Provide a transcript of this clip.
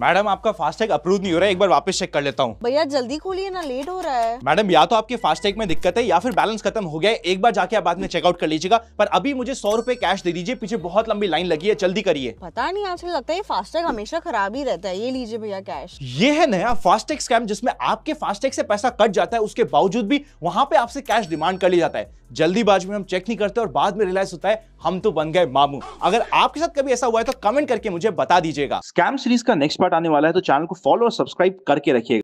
madam आपका FASTag approve नहीं हो रहा है एक बार वापस चेक कर लेता हूँ भैया जल्दी खोलिए ना लेट हो रहा है मैडम या तो आपके फास्टैग में दिक्कत है या फिर बैलेंस खत्म हो गया है एक बार जाके आप बाद में चेकआउट कर लीजिएगा पर अभी मुझे सौ रुपए कैश दे दीजिए पीछे बहुत लंबी लाइन लगी है जल्दी करिए पता नहीं आपसे लगता है फास्टैग हमेशा खराब ही रहता है ये लीजिए भैया कैश ये है नया फास्टैग स्कैम जिसमें आपके फास्टैग से पैसा कट जाता है उसके बावजूद भी वहाँ पे आपसे कैश डिमांड कर लिया जाता है जल्दीबाजी में हम चेक नहीं करते और बाद में रियलाइज होता है हम तो बन गए मामू अगर आपके साथ कभी ऐसा हुआ है तो कमेंट करके मुझे बता दीजिएगा स्कैम सीरीज का नेक्स्ट पार्ट आने वाला है तो चैनल को फॉलो और सब्सक्राइब करके रखिएगा